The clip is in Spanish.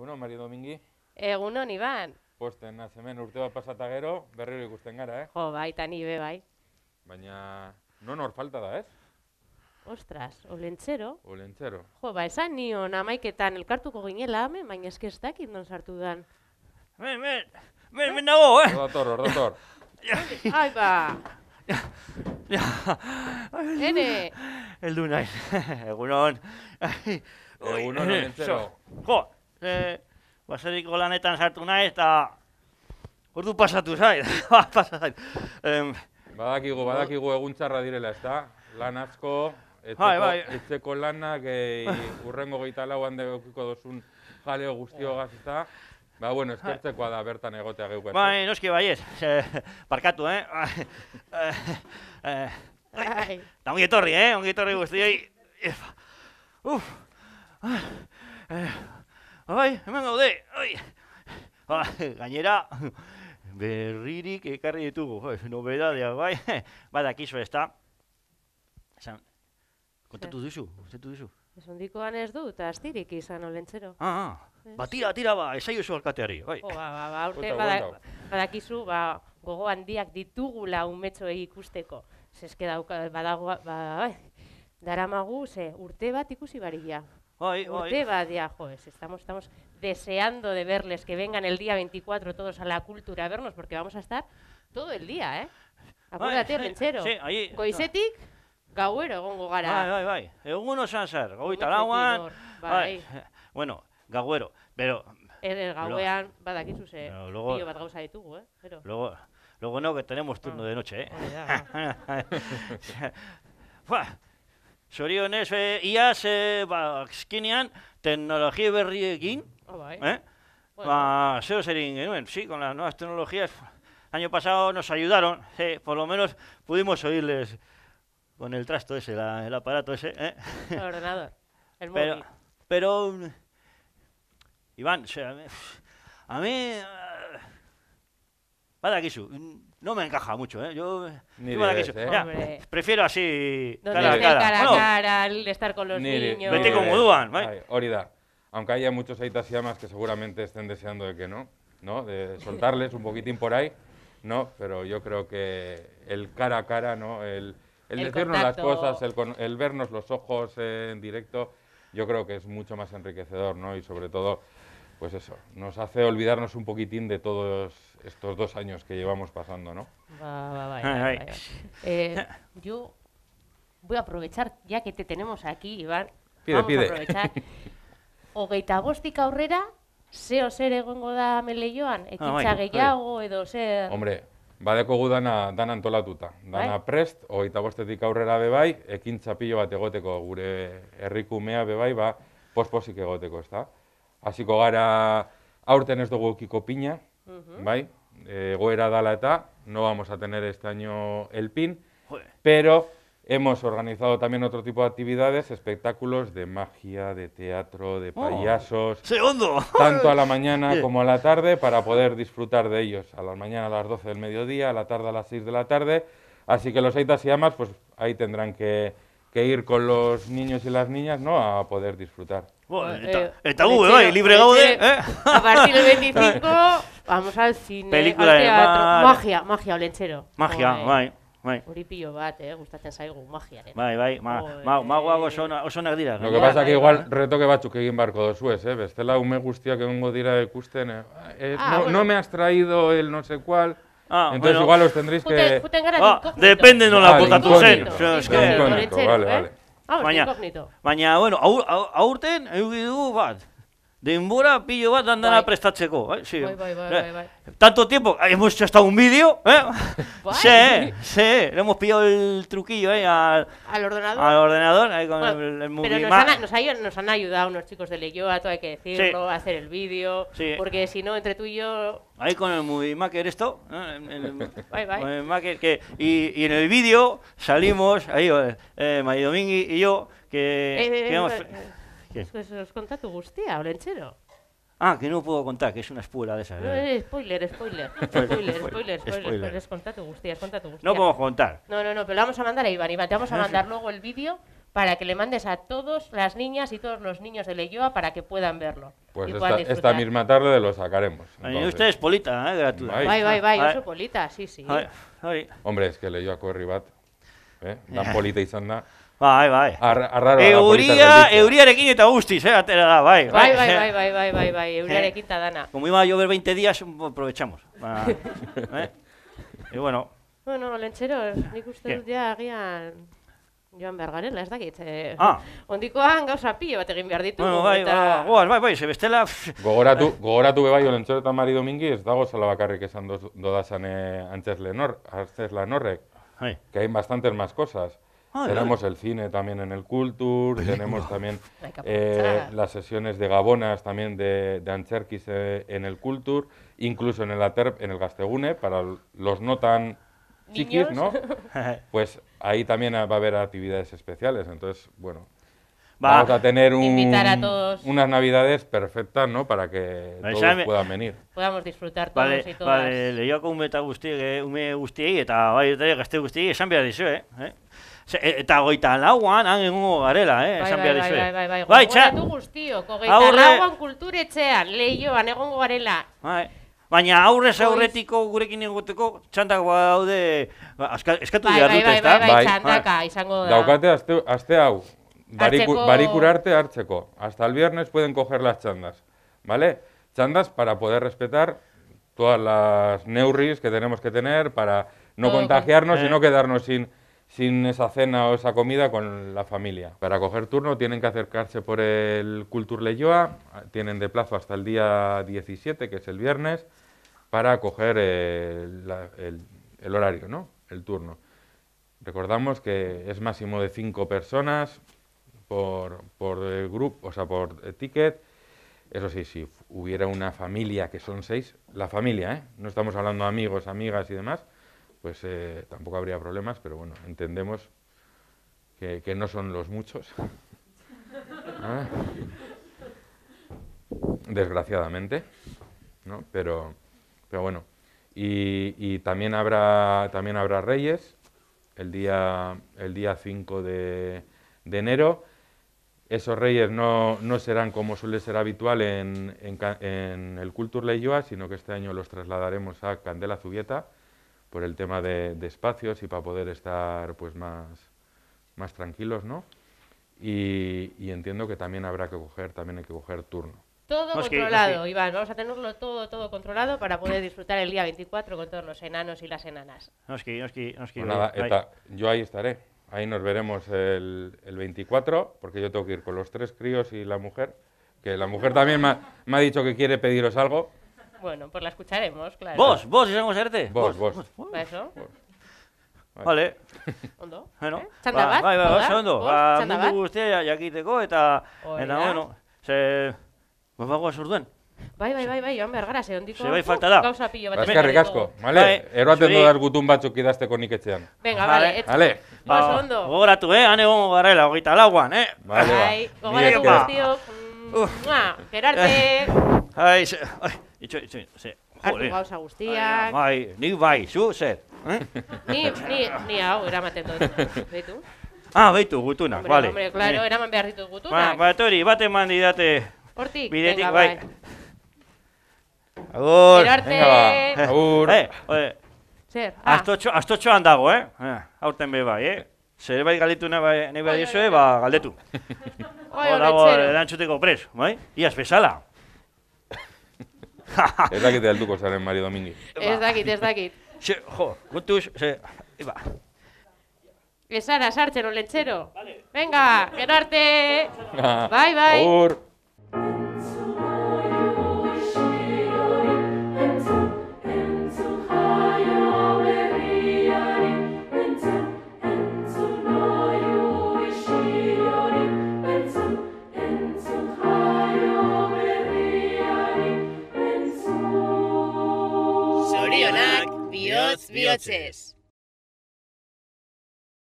Egunon, Mario Domingi. Egunon, Iban. Posten, nazemen, urte bat pasata gero, berri ikusten gara, eh? Jo, bai, ni be, bai. Baina, non hor falta da, ez? Ostras, olentzero. Olentzero. Jo, ba, esan nion, amaiketan, elkartuko ginela, hame, baina eske ez dakit non sartu dan. Ben, ben, ben, ben nago, eh? Ordator, ordator. Ai, ba. Ene. Eldu naiz. Egunon. Egunon, olentzero. Jo, e, baseriko lanetan sartu nahi, eta ordu pasatu zain, ba, pasatu zain. Em, badakigu, badakigu egun txarra direla, ez da? Lan asko, etzeko, bai. bai. lanak e, urrengo gehieta lauan dugukiko dozun jaleo guztio gazita. Ba, bueno, eskertzekoa da bertan egotea gehiago. Ba, noski bai ez, parkatu, eh? eh? eh bai. Eta ongi etorri, eh? Ongi etorri guzti, Uf! Uf! Ah, eh. Bai, hemen gaude. Bai. Ba, gainera berririk ekarri ditugu, oi, bai, nobedadea bai. Ba da kisu kontatu Esan. Conta tu Ez ondikoan ez du ta astirik izan olentzero. Ah, ah. Ba tira, tira ba, esaio zu alkateari, bai. Oh, ba, ba, urte ba, ba, ba, gogo handiak ditugula umetxoei ikusteko. Ze eske dauka badago, ba, ba, ba, ba, ba, ba, ba, ba, ba, Hoy, hoy. Joder, estamos, estamos deseando de verles, que vengan el día 24 todos a la cultura a vernos, porque vamos a estar todo el día, ¿eh? Acuérdate, bai, Sí, gauero gongo gara. Bai, bai, bai. Eguno sanzar, goita lauan. Bai. Bueno, gauero, pero... el gauean, badakizu ze, no, luego, Tío, bat gauza ditugu, eh? Pero... Luego, luego no, que tenemos turno ah, de noche, eh? ya. zorionez e, eh, iaz, e, ba, oh, eh? sí, con las nuevas tecnologías, año pasado nos ayudaron, por lo menos pudimos oírles con el trasto ese, el aparato ese, El ordenador, el móvil. Pero, mm, Iván, a mí Mm, no me encaja mucho, ¿eh? Yo, ¿eh? prefiero así, Donde cara a cara. a cara, el estar con los niños. Vete con Muduan, ¿vale? Aunque haya muchos amas que seguramente estén deseando de que no, ¿no? De soltarles un poquitín por ahí, ¿no? Pero yo creo que el cara a cara, ¿no? El, decirnos las cosas, el, vernos los ojos en directo, yo creo que es mucho más enriquecedor, ¿no? Y sobre todo pues eso, nos hace olvidarnos un poquitín de todos estos dos años que llevamos pasando, ¿no? Va, va, va. va, Eh, yo voy a aprovechar, ya que te tenemos aquí, Iván, pide, pide. a aprovechar. Ogeita bostika aurrera, zeo zer egongo da joan? Ah, etxitza bai, bai. gehiago edo zer... Hombre, badeko gu dana, dana antolatuta. Bai. Dana prest, ogeita bostetik aurrera bebai, ekin pilo bat egoteko gure herrikumea bebai, ba, pospozik egoteko, ez da? Así que ahora, ez dugu okiko pina, uh -huh. bai? la eta no vamos a tener este año el pin, pero hemos organizado también otro tipo de actividades, espectáculos de magia, de teatro, de oh. payasos. tanto a la mañana como a la tarde para poder disfrutar de ellos. A la mañana a las 12 del mediodía, a la tarde a las 6 de la tarde. Así que los aitas y amas, pues ahí tendrán que, que ir con los niños y las niñas, ¿no? A poder disfrutar. Bueno, eh, bai, eh, libre gaude, eh? A partir del 25 vamos al cine, al teatro, magia, magia, olentzero. Magia, oh, bai. Bai. Hori pilo bat, eh, gustatzen zaigu magiaren. Bai, bai, ma, ¿Mago ma, magoak oso, oso onak dira. Lo que pasa que igual retoke batzuk egin barko dozuez, eh? Bestela ume guztiak egongo dira ikusten, eh? eh ah, no, no me has traído el no sé cuál. Ah, entonces igual os tendréis que... Ah, depende no la bota tu gen. Vale, vale. ¿eh? Ah, baina, baina, bueno, aur, aur, aurten, eugidu bat. De pillo bat a bai. prestatzeko. Eh? Sí. Bai, Tanto tiempo, eh, hemos hecho hasta un vídeo, ¿eh? Sí, sí, le hemos pillado el truquillo ¿eh? al, ordenador. Al ordenador, ahí con el, Pero nos han, ayudado unos chicos de Leyoa, todo hay que decirlo, a hacer el vídeo, sí. porque si no, entre tú y yo... Ahí con el Movie Maker esto, ¿eh? bye, Con el que, y, en el vídeo salimos, ahí, eh, María y yo, que... Eh, eh, ¿Qué? Os, tu gustía, Olenchero. Ah, que no puedo contar, que es una espuela de esas. No, eh, spoiler, spoiler, spoiler, spoiler, spoiler, spoiler, spoiler. Es tu tu es tu No puedo contar. No, no, no, pero lo vamos a mandar a Iván, Iván, te vamos a mandar luego el vídeo para que le mandes a todas las niñas y todos los niños de Leyoa para que puedan verlo. Pues esta, misma tarde lo sacaremos. Y Usted es polita, ¿eh? Gratuito. Bye, bye, bye, bye. Yo polita, sí, sí. Hombre, es que Leyoa Corribat eh? Dan eh. polita izan da. Bai, bai. Ar, arraro, euria, euriarekin eta guztiz, eh, atera da, bai. Bai, bai, bai, bai, bai, bai, bai, bai euriarekin eta dana. Como iba a llover 20 días, aprovechamos. Ba, eh? E, bueno. Bueno, lentxero, nik uste dut ja, agian, joan Bergarela, ez dakit. Eh? Ah. Ondikoan gauza pio bat egin behar ditu. Bueno, bai, eta... bai, goaz, bai, bai, sebestela... Gogoratu, gogoratu bebai, lentxero eta mari domingi, ez dago zala bakarrik esan do, dodazan antzerle nor, antzerle norrek. que hay bastantes más cosas. tenemos el cine también en el Culture, tenemos también eh, las sesiones de Gabonas también de, de eh, en el Culture, incluso en el Aterp, en el Gastegune, para los no tan chiquis, ¿no? Pues ahí también va a haber actividades especiales, entonces, bueno, Ba, Vamos a tener un, a todos. unas navidades perfectas, ¿no? Para que vale, todos me... puedan venir. Podamos disfrutar todos vale, y todas. Vale, le digo que un gusti, bai, bai, ¿eh? eh, eta goita lauan, han egun garela, eh, bai, esan behar dizue. Eh? Bai, bai, bai, bai, bai, bai, bai, bai, bai, garela. bai, bai, Baina aurrez aurretiko gurekin egoteko txantak daude... Ba, eskatu dira ez Bai, bai, bai, bai, bai, bai, bai, bai, baricurarte Archeco. Hasta el viernes pueden coger las chandas, ¿vale? Chandas para poder respetar todas las neuris que tenemos que tener para no contagiarnos y eh. no quedarnos sin, sin esa cena o esa comida con la familia. Para coger turno tienen que acercarse por el Cultur tienen de plazo hasta el día 17, que es el viernes, para coger el, el, el horario, ¿no? El turno. Recordamos que es máximo de cinco personas, por, por el grupo, o sea, por ticket. Eso sí, si hubiera una familia que son seis, la familia, ¿eh? no estamos hablando amigos, amigas y demás, pues eh, tampoco habría problemas, pero bueno, entendemos que, no son los muchos. ¿Ah? Desgraciadamente, ¿no? Pero, pero bueno. Y, también, habrá, también habrá reyes el día, el día 5 de, de enero esos reyes no, serán como suele ser habitual en, en, el Cultur Leyoa, sino que este año los trasladaremos a Candela Zubieta por el tema de, de espacios y para poder estar pues más, más tranquilos, ¿no? Y, entiendo que también habrá que coger, también hay que coger turno. Todo pues controlado, Iván. Vamos a tenerlo todo, todo controlado para poder disfrutar el día 24 con todos los enanos y las enanas. No, es que yo ahí estaré. Ahí nos veremos el, el, 24, porque yo tengo que ir con los tres críos y la mujer, que la mujer también me ha, ha dicho que quiere pediros algo. Bueno, pues la escucharemos, claro. ¿Vos? ¿Vos? ¿Y somos a ¿Vos? ¿Vos? vos. eso? Vos. Vale. Ondo? Bueno, eh? va, bat? Bai, bai, oso ondo. Ba, mundu guztia jakiteko eta, eta bueno, ze, bagoaz orduen. Bai, bai, bai, bai, joan behar gara, zehondiko. bai, falta da. Gauza pillo bat. Ba, asko. Bale, bai. eroaten gutun batzuk idazteko nik etxean. Venga, bale. Bale. Ba, segundo. Gogoratu, eh, hane gongo hogeita lauan, eh. Bale, bai, mm, gerarte. Eh, itxo, itxo, Artu gauza guztiak. Bai, bai, zu, zer. Eh? Ni, ni, ni hau, eramaten dut. Bai, ah, beitu, gutunak, bale. Hombre, claro, eraman behar ditut gutunak. Ba, bat hori, bat eman didate. Hortik, venga, bai. Agur! Venga, ba. Agur! Eh, oe, eh. eh. Zer? Ah. Aztotxo, aztotxoan dago, eh? eh? Aurten be bai, eh? Zer bai galitu nahi bai, bai dizue, ba galdetu. Oi, oi, dago erantzuteko pres, bai? Iaz bezala. ez dakit alduko zaren Mario Domingi. Ez ba. dakit, ez dakit. Se, jo, kontuz, ze, iba. Ezara, sartzen, oletxero. Vale. Venga, gero arte. Ah. bai, bai. Agur. that's